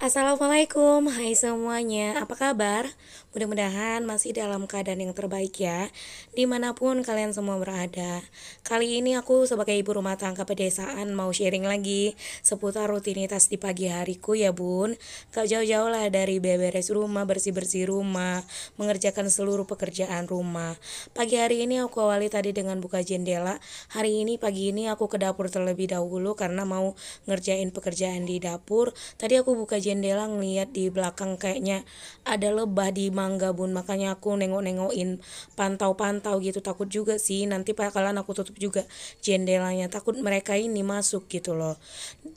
Assalamualaikum, hai semuanya, apa kabar? Mudah-mudahan masih dalam keadaan yang terbaik ya, dimanapun kalian semua berada. Kali ini aku sebagai ibu rumah tangga pedesaan mau sharing lagi seputar rutinitas di pagi hariku ya bun. Gak jauh-jauh lah dari beberes rumah, bersih-bersih rumah, mengerjakan seluruh pekerjaan rumah. Pagi hari ini aku awali tadi dengan buka jendela. Hari ini pagi ini aku ke dapur terlebih dahulu karena mau ngerjain pekerjaan di dapur. Tadi aku buka jendela ngeliat di belakang kayaknya ada lebah di mangga bun makanya aku nengok-nengokin pantau-pantau gitu takut juga sih nanti bakalan aku tutup juga jendelanya takut mereka ini masuk gitu loh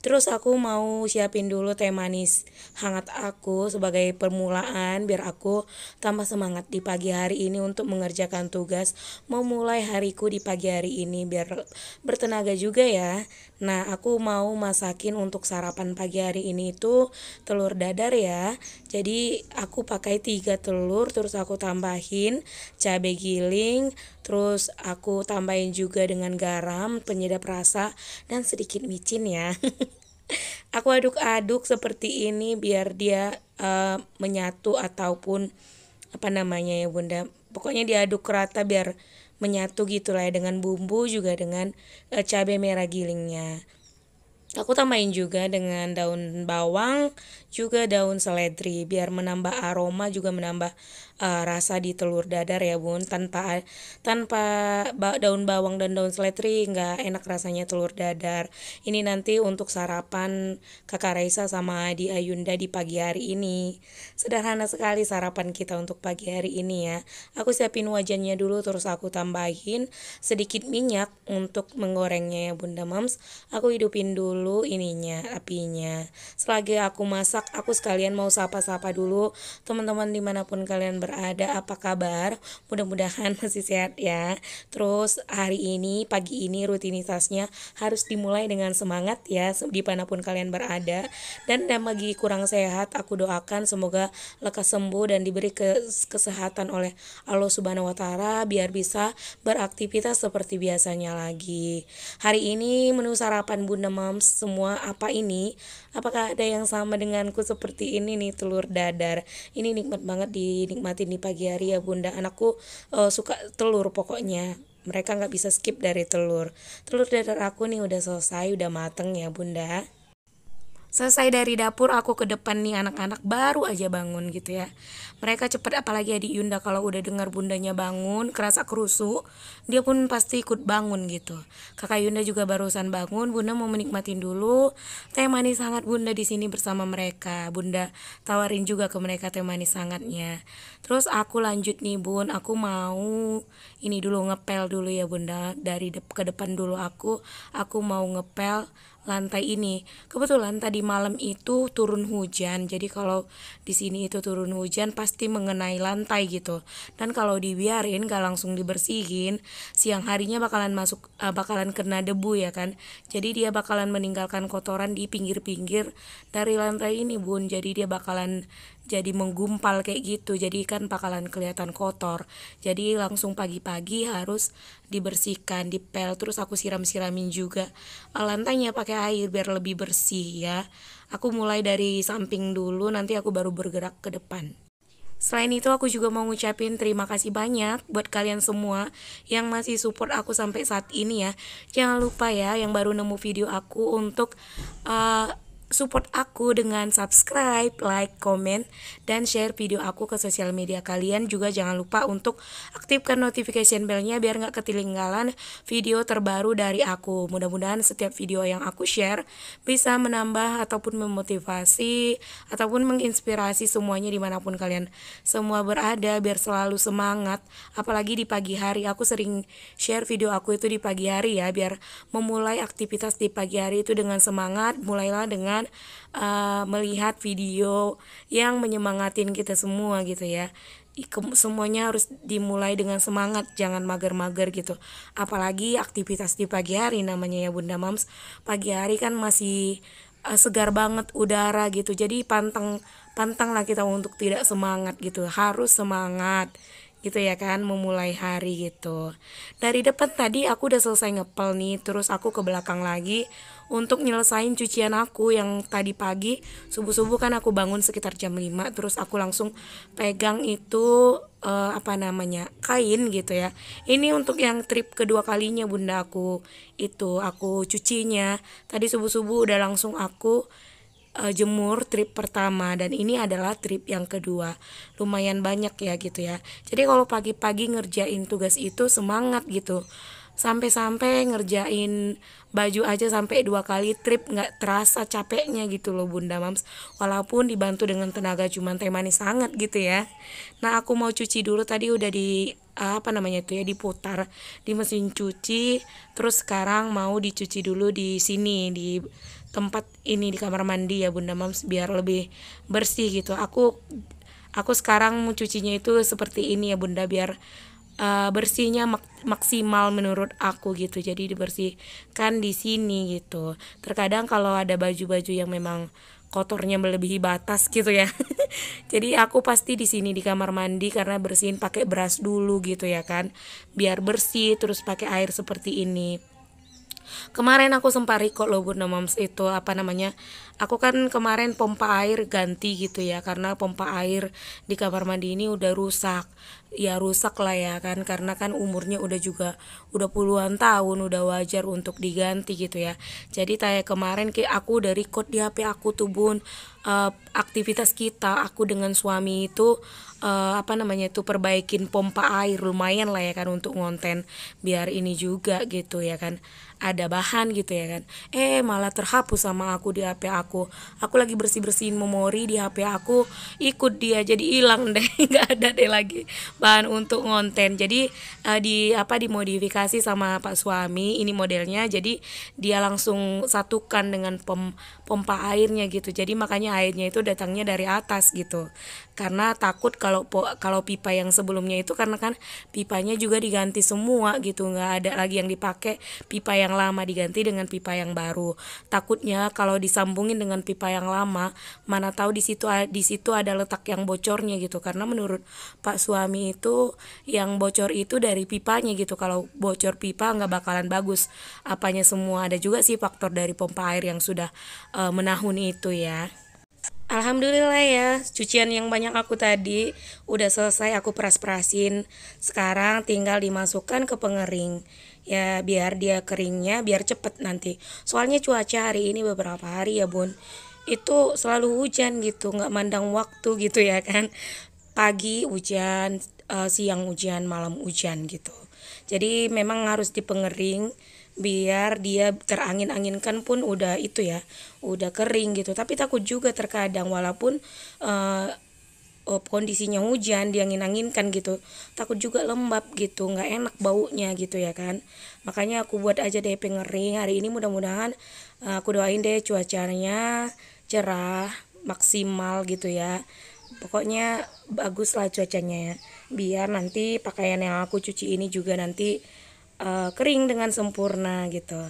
terus aku mau siapin dulu teh manis hangat aku sebagai permulaan biar aku tambah semangat di pagi hari ini untuk mengerjakan tugas memulai hariku di pagi hari ini biar bertenaga juga ya nah aku mau masakin untuk sarapan pagi hari ini itu telur dadar ya jadi aku pakai tiga telur telur terus aku tambahin cabai giling terus aku tambahin juga dengan garam penyedap rasa dan sedikit micin ya aku aduk-aduk seperti ini biar dia uh, menyatu ataupun apa namanya ya bunda pokoknya diaduk rata biar menyatu gitu lah ya dengan bumbu juga dengan uh, eh, cabai merah gilingnya Aku tambahin juga dengan daun bawang, juga daun seledri biar menambah aroma juga menambah uh, rasa di telur dadar ya bun tanpa tanpa daun bawang dan daun seledri nggak enak rasanya telur dadar ini nanti untuk sarapan kakak Raisa sama di Ayunda di pagi hari ini sederhana sekali sarapan kita untuk pagi hari ini ya aku siapin wajannya dulu terus aku tambahin sedikit minyak untuk menggorengnya ya bunda mams aku hidupin dulu ininya apinya selagi aku masak aku sekalian mau sapa-sapa dulu teman-teman dimanapun kalian berada apa kabar mudah-mudahan masih sehat ya terus hari ini pagi ini rutinitasnya harus dimulai dengan semangat ya di pun kalian berada dan dan bagi kurang sehat aku doakan semoga lekas sembuh dan diberi kesehatan oleh Allah Subhanahu wa taala biar bisa beraktivitas seperti biasanya lagi hari ini menu sarapan Bunda Mams semua apa ini apakah ada yang sama denganku seperti ini nih telur dadar ini nikmat banget dinikmati di pagi hari ya bunda anakku uh, suka telur pokoknya mereka nggak bisa skip dari telur telur dadar aku nih udah selesai udah mateng ya bunda Selesai dari dapur aku ke depan nih anak-anak baru aja bangun gitu ya. Mereka cepat apalagi adik Yunda kalau udah dengar bundanya bangun kerasa kerusu, dia pun pasti ikut bangun gitu. Kakak Yunda juga barusan bangun, Bunda mau menikmati dulu teh manis sangat Bunda di sini bersama mereka. Bunda tawarin juga ke mereka teh manis sangatnya Terus aku lanjut nih Bun, aku mau ini dulu ngepel dulu ya Bunda dari de ke depan dulu aku aku mau ngepel lantai ini. Kebetulan tadi malam itu turun hujan. Jadi kalau di sini itu turun hujan pasti mengenai lantai gitu. Dan kalau dibiarin gak langsung dibersihin, siang harinya bakalan masuk uh, bakalan kena debu ya kan. Jadi dia bakalan meninggalkan kotoran di pinggir-pinggir dari lantai ini, Bun. Jadi dia bakalan jadi menggumpal kayak gitu jadi kan bakalan kelihatan kotor jadi langsung pagi-pagi harus dibersihkan dipel terus aku siram-siramin juga lantainya pakai air biar lebih bersih ya aku mulai dari samping dulu nanti aku baru bergerak ke depan Selain itu aku juga mau ngucapin terima kasih banyak buat kalian semua yang masih support aku sampai saat ini ya. Jangan lupa ya yang baru nemu video aku untuk uh, support aku dengan subscribe, like, komen, dan share video aku ke sosial media kalian. Juga jangan lupa untuk aktifkan notification bellnya biar nggak ketinggalan video terbaru dari aku. Mudah-mudahan setiap video yang aku share bisa menambah ataupun memotivasi ataupun menginspirasi semuanya dimanapun kalian semua berada biar selalu semangat. Apalagi di pagi hari aku sering share video aku itu di pagi hari ya biar memulai aktivitas di pagi hari itu dengan semangat. Mulailah dengan dengan uh, eh, melihat video yang menyemangatin kita semua gitu ya semuanya harus dimulai dengan semangat jangan mager-mager gitu apalagi aktivitas di pagi hari namanya ya bunda mams pagi hari kan masih uh, segar banget udara gitu jadi pantang pantanglah kita untuk tidak semangat gitu harus semangat gitu ya kan memulai hari gitu dari depan tadi aku udah selesai ngepel nih terus aku ke belakang lagi untuk nyelesain cucian aku yang tadi pagi subuh-subuh kan aku bangun sekitar jam 5 terus aku langsung pegang itu uh, apa namanya kain gitu ya ini untuk yang trip kedua kalinya bunda aku itu aku cucinya tadi subuh-subuh udah langsung aku uh, jemur trip pertama dan ini adalah trip yang kedua lumayan banyak ya gitu ya jadi kalau pagi-pagi ngerjain tugas itu semangat gitu sampai-sampai ngerjain baju aja sampai dua kali trip nggak terasa capeknya gitu loh bunda mams walaupun dibantu dengan tenaga cuman teh manis sangat gitu ya nah aku mau cuci dulu tadi udah di eh, apa namanya itu ya diputar di mesin cuci terus sekarang mau dicuci dulu di sini di tempat ini di kamar mandi ya bunda mams biar lebih bersih gitu aku aku sekarang cucinya itu seperti ini ya bunda biar uh, bersihnya mak maksimal menurut aku gitu jadi dibersihkan di sini gitu terkadang kalau ada baju-baju yang memang kotornya melebihi batas gitu ya. Jadi aku pasti di sini di kamar mandi karena bersihin pakai beras dulu gitu ya kan. Biar bersih terus pakai air seperti ini. Kemarin aku sempat record loh Bunda Moms itu apa namanya? Aku kan kemarin pompa air ganti gitu ya karena pompa air di kamar mandi ini udah rusak ya rusak lah ya kan karena kan umurnya udah juga udah puluhan tahun udah wajar untuk diganti gitu ya jadi kayak kemarin kayak aku udah record di HP aku tuh bun uh, aktivitas kita aku dengan suami itu uh, apa namanya itu perbaikin pompa air lumayan lah ya kan untuk ngonten biar ini juga gitu ya kan ada bahan gitu ya kan eh malah terhapus sama aku di HP aku aku lagi bersih bersihin memori di HP aku ikut dia jadi hilang deh nggak ada deh lagi bahan untuk ngonten jadi uh, di apa dimodifikasi sama pak suami ini modelnya jadi dia langsung satukan dengan pom pompa airnya gitu jadi makanya airnya itu datangnya dari atas gitu karena takut kalau kalau pipa yang sebelumnya itu karena kan pipanya juga diganti semua gitu nggak ada lagi yang dipakai pipa yang lama diganti dengan pipa yang baru takutnya kalau disambungin dengan pipa yang lama mana tahu di situ di situ ada letak yang bocornya gitu karena menurut pak suami itu yang bocor itu dari pipanya gitu kalau bocor pipa nggak bakalan bagus apanya semua ada juga sih faktor dari pompa air yang sudah uh, eh, menahun itu ya Alhamdulillah ya, cucian yang banyak aku tadi udah selesai aku peras-perasin. Sekarang tinggal dimasukkan ke pengering. Ya, biar dia keringnya biar cepet nanti. Soalnya cuaca hari ini beberapa hari ya, Bun. Itu selalu hujan gitu, nggak mandang waktu gitu ya kan. Pagi hujan, uh, siang ujian malam ujian gitu. Jadi memang harus dipengering biar dia terangin-anginkan pun udah itu ya, udah kering gitu. Tapi takut juga terkadang walaupun uh, oh, kondisinya hujan diangin-anginkan gitu takut juga lembab gitu nggak enak baunya gitu ya kan makanya aku buat aja deh pengering hari ini mudah-mudahan eh, aku doain deh cuacanya cerah maksimal gitu ya pokoknya bagus lah cuacanya ya biar nanti pakaian yang aku cuci ini juga nanti uh, kering dengan sempurna gitu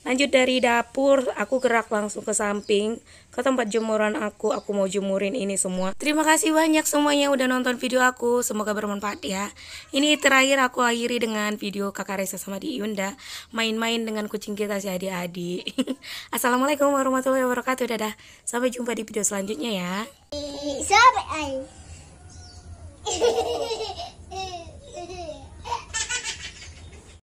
Lanjut dari dapur, aku gerak langsung ke samping, ke tempat jemuran aku. Aku mau jemurin ini semua. Terima kasih banyak semuanya udah nonton video aku. Semoga bermanfaat ya. Ini terakhir aku akhiri dengan video kakak Reza sama di Yunda. Main-main dengan kucing kita si adik-adik. Assalamualaikum warahmatullahi wabarakatuh. Dadah. Sampai jumpa di video selanjutnya ya. Sampai.